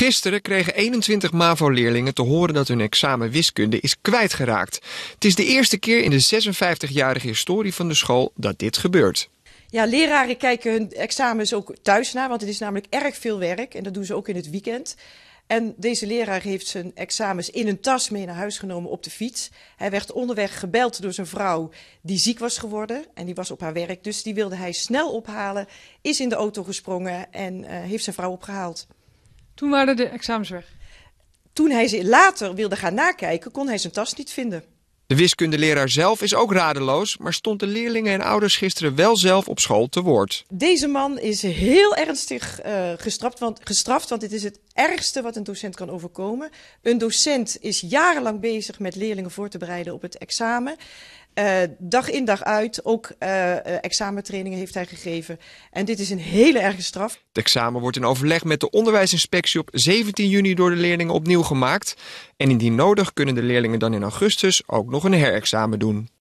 Gisteren kregen 21 MAVO-leerlingen te horen dat hun examen wiskunde is kwijtgeraakt. Het is de eerste keer in de 56-jarige historie van de school dat dit gebeurt. Ja, leraren kijken hun examens ook thuis naar, want het is namelijk erg veel werk en dat doen ze ook in het weekend. En deze leraar heeft zijn examens in een tas mee naar huis genomen op de fiets. Hij werd onderweg gebeld door zijn vrouw die ziek was geworden en die was op haar werk. Dus die wilde hij snel ophalen, is in de auto gesprongen en eh, heeft zijn vrouw opgehaald. Toen waren de examens weg. Toen hij ze later wilde gaan nakijken, kon hij zijn tas niet vinden. De wiskundeleraar zelf is ook radeloos, maar stond de leerlingen en ouders gisteren wel zelf op school te woord. Deze man is heel ernstig eh, gestraft, want, gestraft, want dit is het ergste wat een docent kan overkomen. Een docent is jarenlang bezig met leerlingen voor te bereiden op het examen. Eh, dag in dag uit, ook uh, examentrainingen heeft hij gegeven. En dit is een hele erge straf. Het examen wordt in overleg met de onderwijsinspectie op 17 juni door de leerlingen opnieuw gemaakt. En indien nodig kunnen de leerlingen dan in augustus ook nog een herexamen doen.